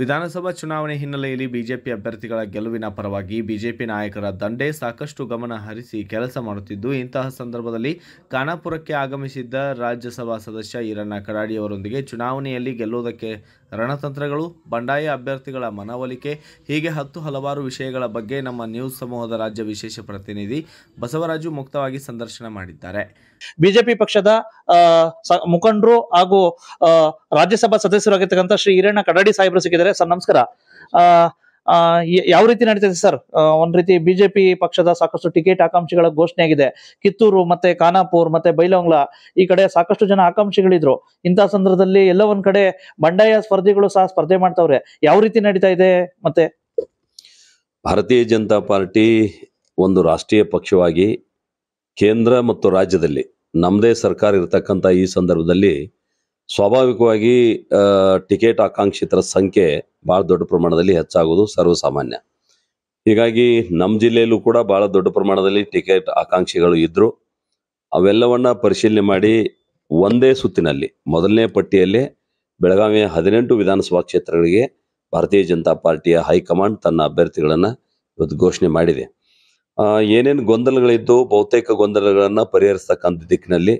ವಿಧಾನಸಭಾ ಚುನಾವಣೆ ಹಿನ್ನೆಲೆಯಲ್ಲಿ ಬಿಜೆಪಿ ಅಭ್ಯರ್ಥಿಗಳ ಗೆಲುವಿನ ಪರವಾಗಿ ಬಿಜೆಪಿ ನಾಯಕರ ದಂಡೆ ಸಾಕಷ್ಟು ಗಮನ ಹರಿಸಿ ಕೆಲಸ ಮಾಡುತ್ತಿದ್ದು ಇಂತಹ ಸಂದರ್ಭದಲ್ಲಿ ಖಾನಾಪುರಕ್ಕೆ ಆಗಮಿಸಿದ್ದ ರಾಜ್ಯಸಭಾ ಸದಸ್ಯ ಈರಣ್ಣ ಕಡಾಡಿಯವರೊಂದಿಗೆ ಚುನಾವಣೆಯಲ್ಲಿ ಗೆಲ್ಲುವುದಕ್ಕೆ ರಣತಂತ್ರಗಳು ಬಂಡಾಯ ಅಭ್ಯರ್ಥಿಗಳ ಮನವೊಲಿಕೆ ಹೀಗೆ ಹತ್ತು ಹಲವಾರು ವಿಷಯಗಳ ಬಗ್ಗೆ ನಮ್ಮ ನ್ಯೂಸ್ ಸಮೂಹದ ರಾಜ್ಯ ವಿಶೇಷ ಪ್ರತಿನಿಧಿ ಬಸವರಾಜು ಮುಕ್ತವಾಗಿ ಸಂದರ್ಶನ ಮಾಡಿದ್ದಾರೆ ಬಿಜೆಪಿ ಪಕ್ಷದ ಮುಖಂಡರು ಹಾಗೂ ರಾಜ್ಯಸಭಾ ಸದಸ್ಯರಾಗಿರ್ತಕ್ಕಂಥ ಶ್ರೀ ಹಿರಣ್ಣ ಕಡಾಡಿ ಸಾಹೇಬರು ಸಿಕ್ಕಿದ್ದಾರೆ ಸರ್ ನಮಸ್ಕಾರ ಯಾವ ರೀತಿ ಇದೆ ಸರ್ ಒಂದ್ ರೀತಿ ಬಿಜೆಪಿ ಪಕ್ಷದ ಸಾಕಷ್ಟು ಟಿಕೆಟ್ ಆಕಾಂಕ್ಷಿಗಳ ಘೋಷಣೆ ಆಗಿದೆ ಕಿತ್ತೂರು ಮತ್ತೆ ಖಾನಾಪುರ್ ಮತ್ತೆ ಬೈಲೋಂಗ್ಲಾ ಈ ಕಡೆ ಸಾಕಷ್ಟು ಜನ ಆಕಾಂಕ್ಷಿಗಳಿದ್ರು ಇಂತಹ ಸಂದರ್ಭದಲ್ಲಿ ಎಲ್ಲ ಒಂದ್ ಕಡೆ ಬಂಡಾಯ ಸ್ಪರ್ಧಿಗಳು ಸಹ ಸ್ಪರ್ಧೆ ಮಾಡ್ತಾವ್ರೆ ಯಾವ ರೀತಿ ನಡೀತಾ ಇದೆ ಮತ್ತೆ ಭಾರತೀಯ ಜನತಾ ಪಾರ್ಟಿ ಒಂದು ರಾಷ್ಟ್ರೀಯ ಪಕ್ಷವಾಗಿ ಕೇಂದ್ರ ಮತ್ತು ರಾಜ್ಯದಲ್ಲಿ ನಮ್ಮದೇ ಸರ್ಕಾರ ಇರತಕ್ಕಂಥ ಈ ಸಂದರ್ಭದಲ್ಲಿ ಸ್ವಾಭಾವಿಕವಾಗಿ ಟಿಕೆಟ್ ಆಕಾಂಕ್ಷಿತರ ಸಂಖ್ಯೆ ಭಾಳ ದೊಡ್ಡ ಪ್ರಮಾಣದಲ್ಲಿ ಹೆಚ್ಚಾಗುವುದು ಸರ್ವಸಾಮಾನ್ಯ ಹೀಗಾಗಿ ನಮ್ಮ ಜಿಲ್ಲೆಯಲ್ಲೂ ಕೂಡ ಭಾಳ ದೊಡ್ಡ ಪ್ರಮಾಣದಲ್ಲಿ ಟಿಕೆಟ್ ಆಕಾಂಕ್ಷಿಗಳು ಇದ್ದರು ಅವೆಲ್ಲವನ್ನ ಪರಿಶೀಲನೆ ಮಾಡಿ ಒಂದೇ ಸುತ್ತಿನಲ್ಲಿ ಮೊದಲನೇ ಪಟ್ಟಿಯಲ್ಲಿ ಬೆಳಗಾವಿಯ ಹದಿನೆಂಟು ವಿಧಾನಸಭಾ ಕ್ಷೇತ್ರಗಳಿಗೆ ಭಾರತೀಯ ಜನತಾ ಪಾರ್ಟಿಯ ಹೈಕಮಾಂಡ್ ತನ್ನ ಅಭ್ಯರ್ಥಿಗಳನ್ನು ಇವತ್ತು ಘೋಷಣೆ ಮಾಡಿದೆ ಏನೇನು ಗೊಂದಲಗಳಿದ್ದು ಬಹುತೇಕ ಗೊಂದಲಗಳನ್ನು ಪರಿಹರಿಸ್ತಕ್ಕಂಥ ದಿಕ್ಕಿನಲ್ಲಿ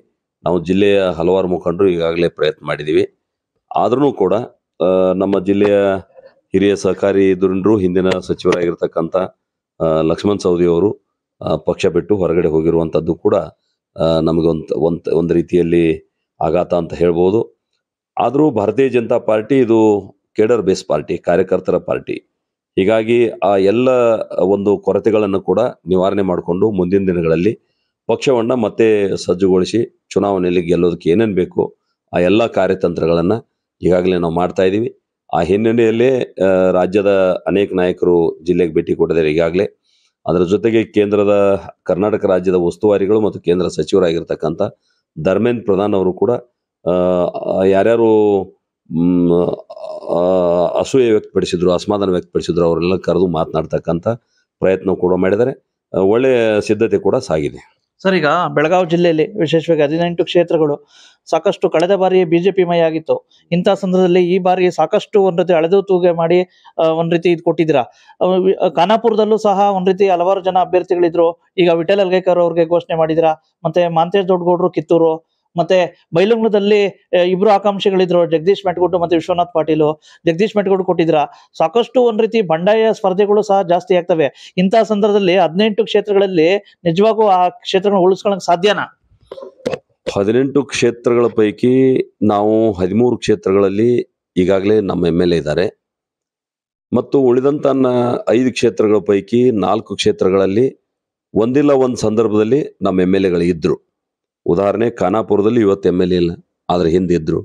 ನಾವು ಜಿಲ್ಲೆಯ ಹಲವಾರು ಮುಖಂಡರು ಈಗಾಗಲೇ ಪ್ರಯತ್ನ ಮಾಡಿದ್ದೀವಿ ಆದ್ರೂ ಕೂಡ ನಮ್ಮ ಜಿಲ್ಲೆಯ ಹಿರಿಯ ಸಹಕಾರಿ ದುರಿಂಡರು ಹಿಂದಿನ ಸಚಿವರಾಗಿರ್ತಕ್ಕಂಥ ಲಕ್ಷ್ಮಣ್ ಸವದಿ ಅವರು ಪಕ್ಷ ಬಿಟ್ಟು ಹೊರಗಡೆ ಹೋಗಿರುವಂಥದ್ದು ಕೂಡ ನಮಗೆ ಒಂದು ಒಂದು ರೀತಿಯಲ್ಲಿ ಆಘಾತ ಅಂತ ಹೇಳ್ಬೋದು ಆದರೂ ಭಾರತೀಯ ಜನತಾ ಪಾರ್ಟಿ ಇದು ಕೇಡರ್ ಬೇಸ್ ಪಾರ್ಟಿ ಕಾರ್ಯಕರ್ತರ ಪಾರ್ಟಿ ಹೀಗಾಗಿ ಆ ಎಲ್ಲ ಒಂದು ಕೊರತೆಗಳನ್ನು ಕೂಡ ನಿವಾರಣೆ ಮಾಡಿಕೊಂಡು ಮುಂದಿನ ದಿನಗಳಲ್ಲಿ ಪಕ್ಷವನ್ನು ಮತ್ತೆ ಸಜ್ಜುಗೊಳಿಸಿ ಚುನಾವಣೆಯಲ್ಲಿ ಗೆಲ್ಲೋದಕ್ಕೆ ಏನೇನು ಬೇಕು ಆ ಎಲ್ಲ ಕಾರ್ಯತಂತ್ರಗಳನ್ನು ಈಗಾಗಲೇ ನಾವು ಮಾಡ್ತಾ ಇದ್ದೀವಿ ಆ ಹಿನ್ನೆಲೆಯಲ್ಲೇ ರಾಜ್ಯದ ಅನೇಕ ನಾಯಕರು ಜಿಲ್ಲೆಗೆ ಭೇಟಿ ಕೊಟ್ಟಿದ್ದಾರೆ ಈಗಾಗಲೇ ಅದರ ಜೊತೆಗೆ ಕೇಂದ್ರದ ಕರ್ನಾಟಕ ರಾಜ್ಯದ ಉಸ್ತುವಾರಿಗಳು ಮತ್ತು ಕೇಂದ್ರ ಸಚಿವರಾಗಿರ್ತಕ್ಕಂಥ ಧರ್ಮೇಂದ್ರ ಪ್ರಧಾನ್ ಅವರು ಕೂಡ ಯಾರ್ಯಾರು ಅಸೂಯೆ ವ್ಯಕ್ತಪಡಿಸಿದ್ರು ಅಸಮಾಧಾನ ವ್ಯಕ್ತಪಡಿಸಿದ್ರು ಅವರೆಲ್ಲ ಕರೆದು ಮಾತನಾಡ್ತಕ್ಕಂಥ ಪ್ರಯತ್ನ ಕೂಡ ಮಾಡಿದ್ದಾರೆ ಒಳ್ಳೆಯ ಸಿದ್ಧತೆ ಕೂಡ ಸಾಗಿದೆ ಸರ್ ಈಗ ಬೆಳಗಾವಿ ಜಿಲ್ಲೆಯಲ್ಲಿ ವಿಶೇಷವಾಗಿ ಹದಿನೆಂಟು ಕ್ಷೇತ್ರಗಳು ಸಾಕಷ್ಟು ಕಳೆದ ಬಾರಿ ಬಿಜೆಪಿ ಮೈ ಆಗಿತ್ತು ಇಂಥ ಸಂದರ್ಭದಲ್ಲಿ ಈ ಬಾರಿ ಸಾಕಷ್ಟು ಒಂದ್ ರೀತಿ ಅಳೆದು ತೂಗೆ ಮಾಡಿ ಒಂದ್ ರೀತಿ ಇದು ಕೊಟ್ಟಿದ್ದೀರಾ ಖಾನಾಪುರದಲ್ಲೂ ಸಹ ಒಂದ್ ರೀತಿ ಹಲವಾರು ಜನ ಅಭ್ಯರ್ಥಿಗಳಿದ್ರು ಈಗ ವಿಠಲ್ ಅಲ್ಗೇಕರ್ ಅವ್ರಿಗೆ ಘೋಷಣೆ ಮಾಡಿದಿರಾ ಮತ್ತೆ ಮಾಂತೇಶ್ ದೊಡ್ಡಗೌಡ್ರು ಕಿತ್ತೂರು ಮತ್ತೆ ಬೈಲಂಗ್ಲದಲ್ಲಿ ಇಬ್ರು ಆಕಾಂಕ್ಷಿಗಳಿದ್ರು ಜಗದೀಶ್ ಮೆಟ್ಗುಡ್ಡು ಮತ್ತೆ ವಿಶ್ವನಾಥ್ ಪಾಟೀಲು ಜಗದೀಶ್ ಮೆಟ್ಗುಡ್ಡು ಕೊಟ್ಟಿದ್ರ ಸಾಕಷ್ಟು ಒಂದ್ ರೀತಿ ಬಂಡಾಯ ಸ್ಪರ್ಧೆಗಳು ಸಹ ಜಾಸ್ತಿ ಆಗ್ತವೆ ಇಂತಹ ಸಂದರ್ಭದಲ್ಲಿ ಹದಿನೆಂಟು ಕ್ಷೇತ್ರಗಳಲ್ಲಿ ನಿಜವಾಗೂ ಆ ಕ್ಷೇತ್ರಗಳನ್ನ ಉಳಿಸ್ಕೊಳಕ್ ಸಾಧ್ಯನಾ ಹದಿನೆಂಟು ಕ್ಷೇತ್ರಗಳ ಪೈಕಿ ನಾವು ಹದಿಮೂರು ಕ್ಷೇತ್ರಗಳಲ್ಲಿ ಈಗಾಗಲೇ ನಮ್ಮ ಎಮ್ ಎಲ್ ಎ ಇದ್ದಾರೆ ಮತ್ತು ಉಳಿದಂತ ಐದು ಕ್ಷೇತ್ರಗಳ ಪೈಕಿ ನಾಲ್ಕು ಕ್ಷೇತ್ರಗಳಲ್ಲಿ ಒಂದಿಲ್ಲ ಒಂದು ಸಂದರ್ಭದಲ್ಲಿ ನಮ್ಮ ಎಮ್ ಎಲ್ ಎಗಳಿದ್ರು ಉದಾಹರಣೆ ಖಾನಾಪುರದಲ್ಲಿ ಇವತ್ತು ಎಮ್ ಎಲ್ ಎ ಇಲ್ಲ ಆದರೆ ಹಿಂದಿದ್ರು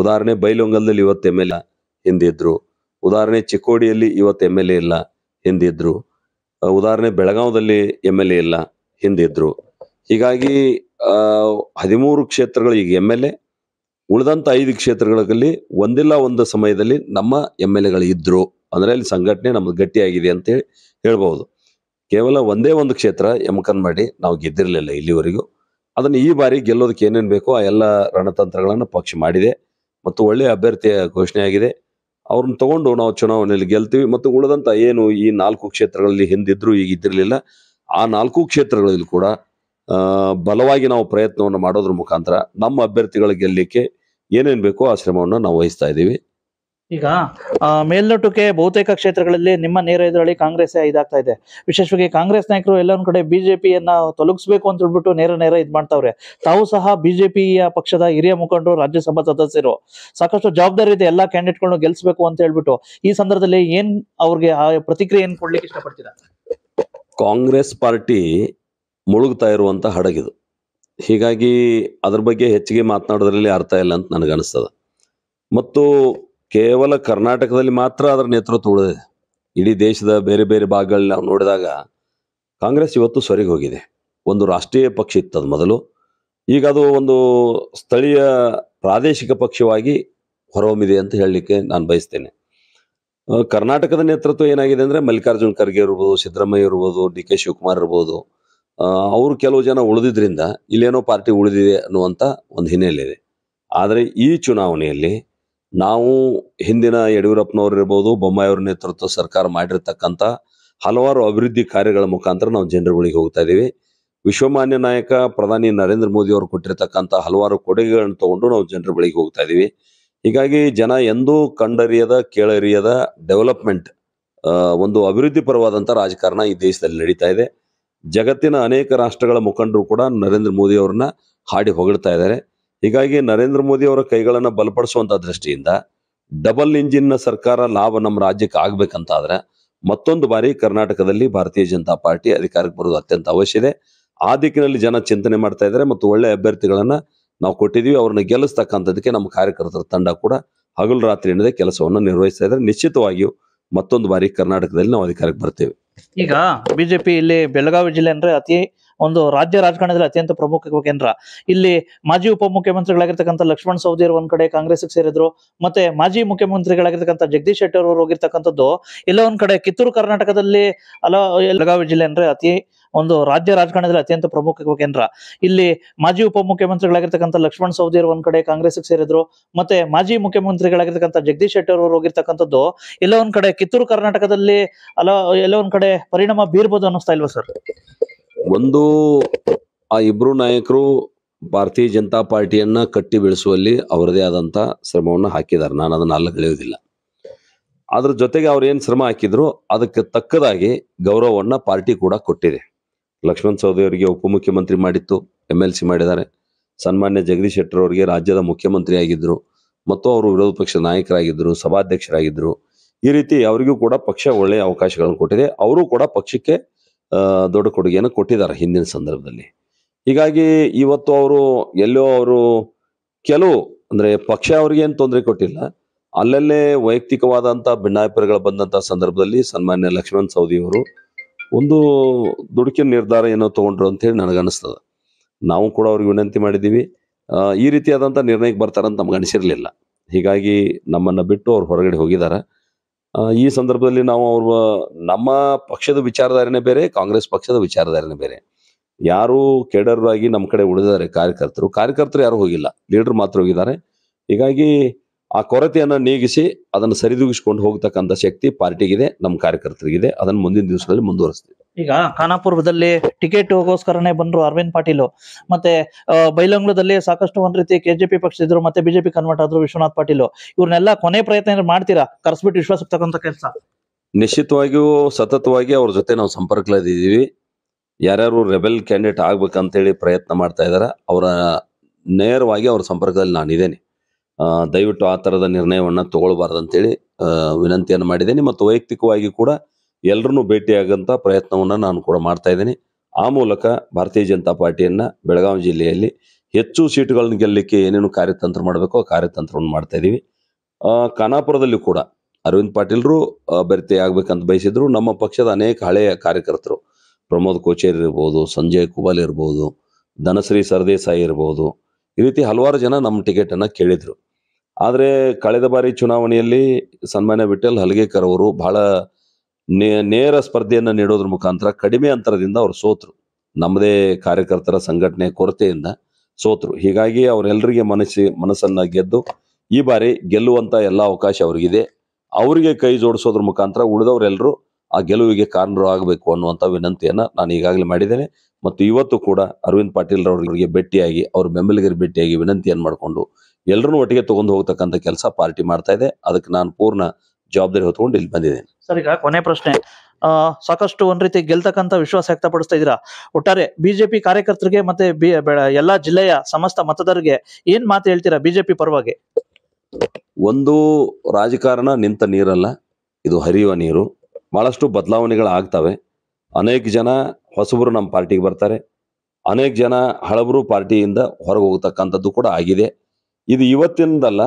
ಉದಾಹರಣೆ ಬೈಲೊಂಗಲ್ದಲ್ಲಿ ಇವತ್ತು ಎಮ್ ಎಲ್ ಎ ಹಿಂದಿದ್ರು ಉದಾಹರಣೆ ಚಿಕ್ಕೋಡಿಯಲ್ಲಿ ಇವತ್ತು ಎಮ್ ಎಲ್ ಎ ಇಲ್ಲ ಹಿಂದಿದ್ರು ಉದಾಹರಣೆ ಬೆಳಗಾವದಲ್ಲಿ ಎಮ್ ಎಲ್ ಎ ಇಲ್ಲ ಹಿಂದಿದ್ರು ಹೀಗಾಗಿ ಹದಿಮೂರು ಕ್ಷೇತ್ರಗಳು ಈಗ ಎಮ್ ಎಲ್ ಎ ಉಳಿದಂಥ ಐದು ಕ್ಷೇತ್ರಗಳಲ್ಲಿ ಒಂದಿಲ್ಲ ಒಂದು ಸಮಯದಲ್ಲಿ ನಮ್ಮ ಎಮ್ ಎಲ್ ಎಗಳು ಇದ್ದರು ಅಂದರೆ ಅಲ್ಲಿ ಸಂಘಟನೆ ನಮ್ದು ಗಟ್ಟಿಯಾಗಿದೆ ಅಂತ ಹೇಳ್ಬೋದು ಕೇವಲ ಒಂದೇ ಒಂದು ಕ್ಷೇತ್ರ ಎಮ್ ಮಾಡಿ ನಾವು ಗೆದ್ದಿರಲಿಲ್ಲ ಇಲ್ಲಿವರೆಗೂ ಅದನ್ನು ಈ ಬಾರಿ ಗೆಲ್ಲೋದಕ್ಕೆ ಏನೇನು ಬೇಕೋ ಆ ಎಲ್ಲ ರಣತಂತ್ರಗಳನ್ನು ಪಕ್ಷ ಮಾಡಿದೆ ಮತ್ತು ಒಳ್ಳೆಯ ಅಭ್ಯರ್ಥಿಯ ಆಗಿದೆ ಅವ್ರನ್ನ ತಗೊಂಡು ನಾವು ಚುನಾವಣೆಯಲ್ಲಿ ಗೆಲ್ತೀವಿ ಮತ್ತು ಉಳಿದಂಥ ಏನು ಈ ನಾಲ್ಕು ಕ್ಷೇತ್ರಗಳಲ್ಲಿ ಹಿಂದಿದ್ರು ಈಗ ಇದ್ದಿರಲಿಲ್ಲ ಆ ನಾಲ್ಕು ಕ್ಷೇತ್ರಗಳಲ್ಲಿ ಕೂಡ ಬಲವಾಗಿ ನಾವು ಪ್ರಯತ್ನವನ್ನು ಮಾಡೋದ್ರ ಮುಖಾಂತರ ನಮ್ಮ ಅಭ್ಯರ್ಥಿಗಳ ಗೆಲ್ಲಲಿಕ್ಕೆ ಏನೇನು ಬೇಕೋ ಆ ಶ್ರಮವನ್ನು ನಾವು ವಹಿಸ್ತಾ ಇದ್ದೀವಿ ಈಗ ಮೇಲ್ನೋಟಕ್ಕೆ ಬಹುತೇಕ ಕ್ಷೇತ್ರಗಳಲ್ಲಿ ನಿಮ್ಮ ನೇರ ಎದುರಾಳಿ ಕಾಂಗ್ರೆಸ್ ಇದಾಗ್ತಾ ಇದೆ ವಿಶೇಷವಾಗಿ ಕಾಂಗ್ರೆಸ್ ನಾಯಕರು ಎಲ್ಲೊಂದ್ ಕಡೆ ಬಿಜೆಪಿಯನ್ನ ತೊಲಗಿಸಬೇಕು ಅಂತ ಹೇಳ್ಬಿಟ್ಟು ನೇರ ನೇರ ಇದ್ ಮಾಡ್ತಾವ್ರೆ ತಾವು ಸಹ ಬಿಜೆಪಿಯ ಪಕ್ಷದ ಹಿರಿಯ ಮುಖಂಡರು ರಾಜ್ಯಸಭಾ ಸದಸ್ಯರು ಸಾಕಷ್ಟು ಜವಾಬ್ದಾರಿ ಇದೆ ಎಲ್ಲಾ ಕ್ಯಾಂಡಿಡೇಟ್ಗಳನ್ನು ಗೆಲ್ಸ್ಬೇಕು ಅಂತ ಹೇಳ್ಬಿಟ್ಟು ಈ ಸಂದರ್ಭದಲ್ಲಿ ಏನ್ ಅವ್ರಿಗೆ ಆ ಪ್ರತಿಕ್ರಿಯೆ ಏನ್ ಕೊಡ್ಲಿಕ್ಕೆ ಇಷ್ಟಪಡ್ತೀರಾ ಕಾಂಗ್ರೆಸ್ ಪಾರ್ಟಿ ಮುಳುಗ್ತಾ ಇರುವಂತ ಹಡಗಿದು ಹೀಗಾಗಿ ಅದ್ರ ಬಗ್ಗೆ ಹೆಚ್ಚಿಗೆ ಮಾತನಾಡೋದ್ರಲ್ಲಿ ಅರ್ಥ ಇಲ್ಲ ಅಂತ ನನಗೆ ಮತ್ತು ಕೇವಲ ಕರ್ನಾಟಕದಲ್ಲಿ ಮಾತ್ರ ಅದರ ನೇತೃತ್ವ ಉಳಿದಿದೆ ಇಡೀ ದೇಶದ ಬೇರೆ ಬೇರೆ ಭಾಗಗಳಲ್ಲಿ ನಾವು ನೋಡಿದಾಗ ಕಾಂಗ್ರೆಸ್ ಇವತ್ತು ಸೊರಿಗೆ ಹೋಗಿದೆ ಒಂದು ರಾಷ್ಟ್ರೀಯ ಪಕ್ಷ ಇತ್ತು ಅದು ಮೊದಲು ಈಗ ಅದು ಒಂದು ಸ್ಥಳೀಯ ಪ್ರಾದೇಶಿಕ ಪಕ್ಷವಾಗಿ ಹೊರಹೊಮ್ಮಿದೆ ಅಂತ ಹೇಳಲಿಕ್ಕೆ ನಾನು ಬಯಸ್ತೇನೆ ಕರ್ನಾಟಕದ ನೇತೃತ್ವ ಏನಾಗಿದೆ ಅಂದರೆ ಮಲ್ಲಿಕಾರ್ಜುನ್ ಖರ್ಗೆ ಇರ್ಬೋದು ಸಿದ್ದರಾಮಯ್ಯ ಇರ್ಬೋದು ಡಿ ಕೆ ಶಿವಕುಮಾರ್ ಇರ್ಬೋದು ಅವರು ಕೆಲವು ಜನ ಉಳಿದಿದ್ದರಿಂದ ಇಲ್ಲೇನೋ ಪಾರ್ಟಿ ಉಳಿದಿದೆ ಅನ್ನುವಂಥ ಒಂದು ಹಿನ್ನೆಲೆ ಇದೆ ಆದರೆ ಈ ಚುನಾವಣೆಯಲ್ಲಿ ನಾವು ಹಿಂದಿನ ಯಡಿಯೂರಪ್ಪನವ್ರು ಇರ್ಬೋದು ಅವರ ನೇತೃತ್ವ ಸರ್ಕಾರ ಮಾಡಿರ್ತಕ್ಕಂಥ ಹಲವಾರು ಅಭಿವೃದ್ಧಿ ಕಾರ್ಯಗಳ ಮುಖಾಂತರ ನಾವು ಜನರುಗಳಿಗೆ ಹೋಗ್ತಾ ಇದ್ದೀವಿ ವಿಶ್ವಮಾನ್ಯ ನಾಯಕ ಪ್ರಧಾನಿ ನರೇಂದ್ರ ಮೋದಿ ಅವರು ಕೊಟ್ಟಿರ್ತಕ್ಕಂಥ ಹಲವಾರು ಕೊಡುಗೆಗಳನ್ನು ತಗೊಂಡು ನಾವು ಜನರ ಬಳಿಗೆ ಹೋಗ್ತಾ ಇದ್ದೀವಿ ಹೀಗಾಗಿ ಜನ ಎಂದೂ ಕಂಡರಿಯದ ಕೇಳರಿಯದ ಡೆವಲಪ್ಮೆಂಟ್ ಒಂದು ಅಭಿವೃದ್ಧಿ ಪರವಾದಂಥ ರಾಜಕಾರಣ ಈ ದೇಶದಲ್ಲಿ ನಡೀತಾ ಇದೆ ಜಗತ್ತಿನ ಅನೇಕ ರಾಷ್ಟ್ರಗಳ ಮುಖಂಡರು ಕೂಡ ನರೇಂದ್ರ ಮೋದಿ ಅವ್ರನ್ನ ಹಾಡಿ ಹೊಗಳ್ತಾ ಇದ್ದಾರೆ ಹೀಗಾಗಿ ನರೇಂದ್ರ ಮೋದಿ ಅವರ ಕೈಗಳನ್ನು ಬಲಪಡಿಸುವಂತ ದೃಷ್ಟಿಯಿಂದ ಡಬಲ್ ಇಂಜಿನ್ನ ಸರ್ಕಾರ ಲಾಭ ನಮ್ಮ ರಾಜ್ಯಕ್ಕೆ ಆಗ್ಬೇಕಂತಾದ್ರೆ ಮತ್ತೊಂದು ಬಾರಿ ಕರ್ನಾಟಕದಲ್ಲಿ ಭಾರತೀಯ ಜನತಾ ಪಾರ್ಟಿ ಅಧಿಕಾರಕ್ಕೆ ಬರೋದು ಅತ್ಯಂತ ಅವಶ್ಯ ಇದೆ ಆ ದಿಕ್ಕಿನಲ್ಲಿ ಜನ ಚಿಂತನೆ ಮಾಡ್ತಾ ಇದ್ದಾರೆ ಮತ್ತು ಒಳ್ಳೆ ಅಭ್ಯರ್ಥಿಗಳನ್ನ ನಾವು ಕೊಟ್ಟಿದೀವಿ ಅವ್ರನ್ನ ಗೆಲ್ಲಿಸ್ತಕ್ಕಂಥದ್ದಕ್ಕೆ ನಮ್ಮ ಕಾರ್ಯಕರ್ತರ ತಂಡ ಕೂಡ ಹಗಲು ರಾತ್ರಿ ಎನ್ನದೇ ಕೆಲಸವನ್ನು ನಿರ್ವಹಿಸ್ತಾ ಇದ್ದಾರೆ ನಿಶ್ಚಿತವಾಗಿಯೂ ಮತ್ತೊಂದು ಬಾರಿ ಕರ್ನಾಟಕದಲ್ಲಿ ನಾವು ಅಧಿಕಾರಕ್ಕೆ ಬರ್ತೇವೆ ಈಗ ಬಿಜೆಪಿ ಇಲ್ಲಿ ಬೆಳಗಾವಿ ಜಿಲ್ಲೆ ಅಂದ್ರೆ ಅತಿ ಒಂದು ರಾಜ್ಯ ರಾಜಕಾರಣದಲ್ಲಿ ಅತ್ಯಂತ ಪ್ರಮುಖ ಕೇಂದ್ರ ಇಲ್ಲಿ ಮಾಜಿ ಉಪಮುಖ್ಯಮಂತ್ರಿಗಳಾಗಿರ್ತಕ್ಕಂಥ ಲಕ್ಷ್ಮಣ್ ಸವದಿ ಒಂದ್ ಕಡೆ ಕಾಂಗ್ರೆಸ್ಗೆ ಸೇರಿದ್ರು ಮತ್ತೆ ಮಾಜಿ ಮುಖ್ಯಮಂತ್ರಿಗಳಾಗಿರ್ತಕ್ಕಂಥ ಜಗದೀಶ್ ಶೆಟ್ಟರ್ ಅವರು ಹೋಗಿರ್ತಕ್ಕಂಥದ್ದು ಎಲ್ಲ ಒಂದ್ ಕಡೆ ಕಿತ್ತೂರು ಕರ್ನಾಟಕದಲ್ಲಿ ಅಲ ಬೆಳಗಾವಿ ಜಿಲ್ಲೆ ಅಂದ್ರೆ ಅತಿ ಒಂದು ರಾಜ್ಯ ರಾಜಕಾರಣದಲ್ಲಿ ಅತ್ಯಂತ ಪ್ರಮುಖ ಕೇಂದ್ರ ಇಲ್ಲಿ ಮಾಜಿ ಉಪಮುಖ್ಯಮಂತ್ರಿಗಳಾಗಿರ್ತಕ್ಕಂಥ ಲಕ್ಷ್ಮಣ್ ಸವದಿ ಒಂದ್ ಕಡೆ ಕಾಂಗ್ರೆಸ್ಗೆ ಸೇರಿದ್ರು ಮತ್ತೆ ಮಾಜಿ ಮುಖ್ಯಮಂತ್ರಿಗಳಾಗಿರ್ತಕ್ಕಂಥ ಜಗದೀಶ್ ಶೆಟ್ಟರ್ ಅವರು ಹೋಗಿರ್ತಕ್ಕಂಥದ್ದು ಎಲ್ಲ ಒಂದ್ ಕಡೆ ಕಿತ್ತೂರು ಕರ್ನಾಟಕದಲ್ಲಿ ಅಲ ಎಲ್ಲ ಒಂದ್ ಕಡೆ ಪರಿಣಾಮ ಬೀರ್ಬೋದು ಅನ್ನಿಸ್ತಾ ಇಲ್ವಾ ಸರ್ ಒಂದು ಆ ಇಬ್ರು ನಾಯಕರು ಭಾರತೀಯ ಜನತಾ ಪಾರ್ಟಿಯನ್ನ ಕಟ್ಟಿ ಬೆಳೆಸುವಲ್ಲಿ ಅವರದೇ ಆದಂತ ಶ್ರಮವನ್ನು ಹಾಕಿದ್ದಾರೆ ನಾನು ಅದನ್ನ ಅಲ್ಲ ಹೇಳುವುದಿಲ್ಲ ಅದ್ರ ಜೊತೆಗೆ ಅವ್ರು ಏನು ಶ್ರಮ ಹಾಕಿದ್ರು ಅದಕ್ಕೆ ತಕ್ಕದಾಗಿ ಗೌರವವನ್ನ ಪಾರ್ಟಿ ಕೂಡ ಕೊಟ್ಟಿದೆ ಲಕ್ಷ್ಮಣ್ ಸವದಿ ಅವರಿಗೆ ಉಪಮುಖ್ಯಮಂತ್ರಿ ಮಾಡಿತ್ತು ಎಮ್ ಎಲ್ ಸಿ ಮಾಡಿದ್ದಾರೆ ಸನ್ಮಾನ್ಯ ಜಗದೀಶ್ ಶೆಟ್ಟರ್ ಅವರಿಗೆ ರಾಜ್ಯದ ಮುಖ್ಯಮಂತ್ರಿ ಆಗಿದ್ರು ಮತ್ತು ಅವರು ವಿರೋಧ ಪಕ್ಷದ ನಾಯಕರಾಗಿದ್ರು ಸಭಾಧ್ಯಕ್ಷರಾಗಿದ್ರು ಈ ರೀತಿ ಅವರಿಗೂ ಕೂಡ ಪಕ್ಷ ಒಳ್ಳೆಯ ಅವಕಾಶಗಳನ್ನು ಕೊಟ್ಟಿದೆ ಅವರು ಕೂಡ ಪಕ್ಷಕ್ಕೆ ದೊಡ್ಡ ಕೊಡುಗೆಯನ್ನು ಕೊಟ್ಟಿದ್ದಾರೆ ಹಿಂದಿನ ಸಂದರ್ಭದಲ್ಲಿ ಹೀಗಾಗಿ ಇವತ್ತು ಅವರು ಎಲ್ಲೋ ಅವರು ಕೆಲವು ಅಂದರೆ ಪಕ್ಷ ಅವ್ರಿಗೇನು ತೊಂದರೆ ಕೊಟ್ಟಿಲ್ಲ ಅಲ್ಲಲ್ಲೇ ವೈಯಕ್ತಿಕವಾದಂಥ ಭಿನ್ನಾಭಿಪ್ರಾಯಗಳು ಬಂದಂಥ ಸಂದರ್ಭದಲ್ಲಿ ಸನ್ಮಾನ್ಯ ಲಕ್ಷ್ಮಣ್ ಸವದಿಯವರು ಒಂದು ದುಡುಕಿನ ನಿರ್ಧಾರ ಏನೋ ತೊಗೊಂಡ್ರು ಅಂತೇಳಿ ನನಗನ್ನಿಸ್ತದೆ ನಾವು ಕೂಡ ಅವ್ರಿಗೆ ವಿನಂತಿ ಮಾಡಿದ್ದೀವಿ ಈ ರೀತಿಯಾದಂಥ ನಿರ್ಣಯಕ್ಕೆ ಬರ್ತಾರಂತ ನಮ್ಗೆ ಅನಿಸಿರಲಿಲ್ಲ ಹೀಗಾಗಿ ನಮ್ಮನ್ನು ಬಿಟ್ಟು ಅವ್ರು ಹೊರಗಡೆ ಹೋಗಿದ್ದಾರೆ ಈ ಸಂದರ್ಭದಲ್ಲಿ ನಾವು ಅವರು ನಮ್ಮ ಪಕ್ಷದ ವಿಚಾರಧಾರೆನೇ ಬೇರೆ ಕಾಂಗ್ರೆಸ್ ಪಕ್ಷದ ವಿಚಾರಧಾರೆನೇ ಬೇರೆ ಯಾರು ಆಗಿ ನಮ್ಮ ಕಡೆ ಉಳಿದಿದ್ದಾರೆ ಕಾರ್ಯಕರ್ತರು ಕಾರ್ಯಕರ್ತರು ಯಾರು ಹೋಗಿಲ್ಲ ಲೀಡರ್ ಮಾತ್ರ ಹೋಗಿದ್ದಾರೆ ಹೀಗಾಗಿ ಆ ಕೊರತೆಯನ್ನು ನೀಗಿಸಿ ಅದನ್ನು ಸರಿದೂಗಿಸ್ಕೊಂಡು ಹೋಗ್ತಕ್ಕಂಥ ಶಕ್ತಿ ಪಾರ್ಟಿಗಿದೆ ನಮ್ಮ ಕಾರ್ಯಕರ್ತರಿಗಿದೆ ಅದನ್ನು ಮುಂದಿನ ದಿವಸಗಳಲ್ಲಿ ಮುಂದುವರಿಸ್ತೀವಿ ಈಗ ಖಾನಾಪುರದಲ್ಲಿ ಟಿಕೆಟ್ಗೋಸ್ಕರನೇ ಬಂದ್ರು ಅರವಿಂದ್ ಪಾಟೀಲ್ ಮತ್ತೆ ಬೈಲಂಗ್ಲದಲ್ಲಿ ಸಾಕಷ್ಟು ಒಂದ್ ರೀತಿ ಕೆಜೆಪಿ ಪಕ್ಷ ಇದ್ರು ಮತ್ತೆ ಬಿಜೆಪಿ ಕನ್ವರ್ಟ್ ಆದ್ರು ವಿಶ್ವನಾಥ್ ಪಾಟೀಲ್ ಇವ್ರನ್ನೆಲ್ಲ ಕೊನೆ ಪ್ರಯತ್ನ ಮಾಡ್ತೀರಾ ಕರ್ಸ್ಬಿಟ್ಟು ವಿಶ್ವಾಸ ತಕ್ಕಂತ ಕೆಲಸ ನಿಶ್ಚಿತವಾಗಿಯೂ ಸತತವಾಗಿ ಅವ್ರ ಜೊತೆ ನಾವು ಸಂಪರ್ಕದಿದ್ದೀವಿ ಯಾರ್ಯಾರು ರೆಬೆಲ್ ಕ್ಯಾಂಡಿಡೇಟ್ ಹೇಳಿ ಪ್ರಯತ್ನ ಮಾಡ್ತಾ ಇದ್ದಾರೆ ಅವರ ನೇರವಾಗಿ ಅವ್ರ ಸಂಪರ್ಕದಲ್ಲಿ ನಾನಿದ್ದೇನೆ ದಯವಿಟ್ಟು ಆ ಥರದ ನಿರ್ಣಯವನ್ನು ತಗೊಳ್ಬಾರ್ದು ಅಂತೇಳಿ ವಿನಂತಿಯನ್ನು ಮಾಡಿದ್ದೇನೆ ಮತ್ತು ವೈಯಕ್ತಿಕವಾಗಿ ಕೂಡ ಎಲ್ಲರೂ ಭೇಟಿಯಾಗಂಥ ಪ್ರಯತ್ನವನ್ನು ನಾನು ಕೂಡ ಮಾಡ್ತಾ ಇದ್ದೀನಿ ಆ ಮೂಲಕ ಭಾರತೀಯ ಜನತಾ ಪಾರ್ಟಿಯನ್ನು ಬೆಳಗಾವಿ ಜಿಲ್ಲೆಯಲ್ಲಿ ಹೆಚ್ಚು ಸೀಟುಗಳನ್ನ ಗೆಲ್ಲಲಿಕ್ಕೆ ಏನೇನು ಕಾರ್ಯತಂತ್ರ ಮಾಡಬೇಕೋ ಕಾರ್ಯತಂತ್ರವನ್ನು ಮಾಡ್ತಾ ಇದ್ದೀವಿ ಖಾನಾಪುರದಲ್ಲಿ ಕೂಡ ಅರವಿಂದ್ ಪಾಟೀಲ್ರು ಅಭ್ಯರ್ಥಿ ಆಗ್ಬೇಕಂತ ಬಯಸಿದ್ರು ನಮ್ಮ ಪಕ್ಷದ ಅನೇಕ ಹಳೆಯ ಕಾರ್ಯಕರ್ತರು ಪ್ರಮೋದ್ ಕೋಚೇರಿ ಇರ್ಬೋದು ಸಂಜಯ್ ಕುಬಲ್ ಇರ್ಬೋದು ಧನಶ್ರೀ ಸರದೇಸಾಯಿ ಇರ್ಬೋದು ಈ ರೀತಿ ಹಲವಾರು ಜನ ನಮ್ಮ ಟಿಕೆಟನ್ನು ಕೇಳಿದರು ಆದರೆ ಕಳೆದ ಬಾರಿ ಚುನಾವಣೆಯಲ್ಲಿ ಸನ್ಮಾನ್ಯ ವಿಠಲ್ ಹಲಗೇಕರ್ ಅವರು ಬಹಳ ನೇ ನೇರ ಸ್ಪರ್ಧೆಯನ್ನು ನೀಡೋದ್ರ ಮುಖಾಂತರ ಕಡಿಮೆ ಅಂತರದಿಂದ ಅವರು ಸೋತರು ನಮ್ಮದೇ ಕಾರ್ಯಕರ್ತರ ಸಂಘಟನೆ ಕೊರತೆಯಿಂದ ಸೋತರು ಹೀಗಾಗಿ ಅವರೆಲ್ಲರಿಗೆ ಮನಸ್ಸಿ ಮನಸ್ಸನ್ನು ಗೆದ್ದು ಈ ಬಾರಿ ಗೆಲ್ಲುವಂಥ ಎಲ್ಲ ಅವಕಾಶ ಅವರಿಗಿದೆ ಅವರಿಗೆ ಕೈ ಜೋಡಿಸೋದ್ರ ಮುಖಾಂತರ ಉಳಿದವರೆಲ್ಲರೂ ಆ ಗೆಲುವಿಗೆ ಕಾರಣರು ಆಗಬೇಕು ಅನ್ನುವಂಥ ವಿನಂತಿಯನ್ನು ನಾನು ಈಗಾಗಲೇ ಮಾಡಿದ್ದೇನೆ ಮತ್ತು ಇವತ್ತು ಕೂಡ ಅರವಿಂದ್ ಪಾಟೀಲ್ ರವರಿಗೆ ಭೇಟಿಯಾಗಿ ಅವ್ರ ಬೆಂಬಲಿಗರಿಗೆ ಭೇಟಿಯಾಗಿ ವಿನಂತಿಯನ್ನು ಮಾಡಿಕೊಂಡು ಎಲ್ಲರನ್ನೂ ಒಟ್ಟಿಗೆ ತೊಗೊಂಡು ಹೋಗ್ತಕ್ಕಂಥ ಕೆಲಸ ಪಾರ್ಟಿ ಮಾಡ್ತಾ ಇದೆ ಅದಕ್ಕೆ ನಾನು ಪೂರ್ಣ ಜವಾಬ್ದಾರಿ ಹೊತ್ಕೊಂಡು ಇಲ್ಲಿ ಬಂದಿದ್ದೇನೆ ಸರ್ ಈಗ ಕೊನೆ ಪ್ರಶ್ನೆ ಸಾಕಷ್ಟು ಒಂದ್ ರೀತಿ ಗೆಲ್ತಕ್ಕಂತ ವಿಶ್ವಾಸ ವ್ಯಕ್ತಪಡಿಸ್ತಾ ಇದೀರಾ ಒಟ್ಟಾರೆ ಬಿಜೆಪಿ ಕಾರ್ಯಕರ್ತರಿಗೆ ಮತ್ತೆ ಎಲ್ಲಾ ಜಿಲ್ಲೆಯ ಸಮಸ್ತ ಮತದಾರರಿಗೆ ಏನ್ ಮಾತು ಹೇಳ್ತೀರಾ ಬಿಜೆಪಿ ಪರವಾಗಿ ಒಂದು ರಾಜಕಾರಣ ನಿಂತ ನೀರಲ್ಲ ಇದು ಹರಿಯುವ ನೀರು ಬಹಳಷ್ಟು ಬದಲಾವಣೆಗಳು ಆಗ್ತವೆ ಅನೇಕ ಜನ ಹೊಸಬರು ನಮ್ಮ ಪಾರ್ಟಿಗೆ ಬರ್ತಾರೆ ಅನೇಕ ಜನ ಹಳಬರು ಪಾರ್ಟಿಯಿಂದ ಹೊರಗೆ ಹೋಗ್ತಕ್ಕಂಥದ್ದು ಕೂಡ ಆಗಿದೆ ಇದು ಇವತ್ತಿನದಲ್ಲ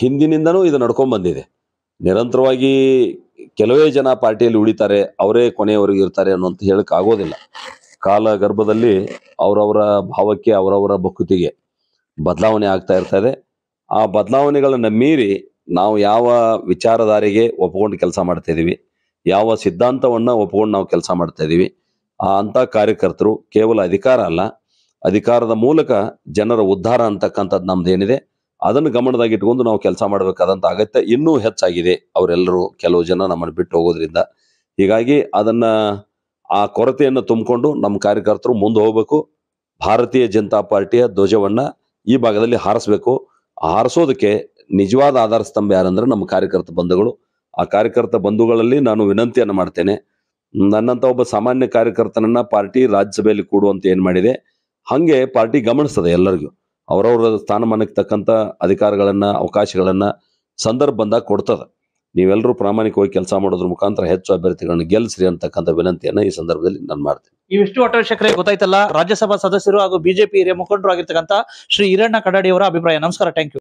ಹಿಂದಿನಿಂದನೂ ಇದು ನಡ್ಕೊಂಡ್ ಬಂದಿದೆ ನಿರಂತರವಾಗಿ ಕೆಲವೇ ಜನ ಪಾರ್ಟಿಯಲ್ಲಿ ಉಳಿತಾರೆ ಅವರೇ ಕೊನೆಯವರೆಗೆ ಇರ್ತಾರೆ ಅನ್ನೋಂತ ಹೇಳಕ್ ಆಗೋದಿಲ್ಲ ಕಾಲ ಗರ್ಭದಲ್ಲಿ ಅವರವರ ಭಾವಕ್ಕೆ ಅವರವರ ಭಕ್ತಿಗೆ ಬದಲಾವಣೆ ಆಗ್ತಾ ಇದೆ ಆ ಬದಲಾವಣೆಗಳನ್ನು ಮೀರಿ ನಾವು ಯಾವ ವಿಚಾರಧಾರೆಗೆ ಒಪ್ಕೊಂಡು ಕೆಲಸ ಮಾಡ್ತಾ ಇದೀವಿ ಯಾವ ಸಿದ್ಧಾಂತವನ್ನು ಒಪ್ಕೊಂಡು ನಾವು ಕೆಲಸ ಮಾಡ್ತಾ ಇದ್ದೀವಿ ಆ ಅಂಥ ಕಾರ್ಯಕರ್ತರು ಕೇವಲ ಅಧಿಕಾರ ಅಲ್ಲ ಅಧಿಕಾರದ ಮೂಲಕ ಜನರ ಉದ್ಧಾರ ಅಂತಕ್ಕಂಥದ್ದು ನಮ್ದು ಏನಿದೆ ಅದನ್ನು ಗಮನದಾಗಿಟ್ಕೊಂಡು ನಾವು ಕೆಲಸ ಮಾಡಬೇಕಾದಂಥ ಅಗತ್ಯ ಇನ್ನೂ ಹೆಚ್ಚಾಗಿದೆ ಅವರೆಲ್ಲರೂ ಕೆಲವು ಜನ ನಮ್ಮನ್ನು ಬಿಟ್ಟು ಹೋಗೋದ್ರಿಂದ ಹೀಗಾಗಿ ಅದನ್ನು ಆ ಕೊರತೆಯನ್ನು ತುಂಬಿಕೊಂಡು ನಮ್ಮ ಕಾರ್ಯಕರ್ತರು ಮುಂದೆ ಹೋಗಬೇಕು ಭಾರತೀಯ ಜನತಾ ಪಾರ್ಟಿಯ ಧ್ವಜವನ್ನು ಈ ಭಾಗದಲ್ಲಿ ಹಾರಿಸಬೇಕು ಹಾರಿಸೋದಕ್ಕೆ ನಿಜವಾದ ಆಧಾರ ಸ್ತಂಭ ಯಾರಂದ್ರೆ ನಮ್ಮ ಕಾರ್ಯಕರ್ತ ಬಂಧುಗಳು ಆ ಕಾರ್ಯಕರ್ತ ಬಂಧುಗಳಲ್ಲಿ ನಾನು ವಿನಂತಿಯನ್ನು ಮಾಡ್ತೇನೆ ನನ್ನಂಥ ಒಬ್ಬ ಸಾಮಾನ್ಯ ಕಾರ್ಯಕರ್ತನನ್ನ ಪಾರ್ಟಿ ರಾಜ್ಯಸಭೆಯಲ್ಲಿ ಅಂತ ಏನು ಮಾಡಿದೆ ಹಾಗೆ ಪಾರ್ಟಿ ಗಮನಿಸ್ತದೆ ಎಲ್ಲರಿಗೂ ಅವರವ್ರ ಸ್ಥಾನಮಾನಕ್ಕೆ ತಕ್ಕಂಥ ಅಧಿಕಾರಗಳನ್ನು ಅವಕಾಶಗಳನ್ನು ಸಂದರ್ಭ ಬಂದಾಗ ಕೊಡ್ತದೆ ನೀವೆಲ್ಲರೂ ಪ್ರಾಮಾಣಿಕವಾಗಿ ಕೆಲಸ ಮಾಡೋದ್ರ ಮುಖಾಂತರ ಹೆಚ್ಚು ಅಭ್ಯರ್ಥಿಗಳನ್ನು ಗೆಲ್ಲಿಸ್ರಿ ಅಂತಕ್ಕಂಥ ವಿನಂತಿಯನ್ನು ಈ ಸಂದರ್ಭದಲ್ಲಿ ನಾನು ಮಾಡ್ತೀನಿ ಇವಿಷ್ಟು ಆಟೋ ವೀಕ್ಷಕರಿಗೆ ಗೊತ್ತಾಯ್ತಲ್ಲ ರಾಜ್ಯಸಭಾ ಸದಸ್ಯರು ಹಾಗೂ ಬಿಜೆಪಿ ಹಿರಿಯ ಮುಖಂಡರು ಆಗಿರ್ತಕ್ಕಂಥ ಶ್ರೀ ಹಿರಣ್ಣ ಕಡಾಡಿ ಅವರ ಅಭಿಪ್ರಾಯ ನಮಸ್ಕಾರ ಥ್ಯಾಂಕ್ ಯು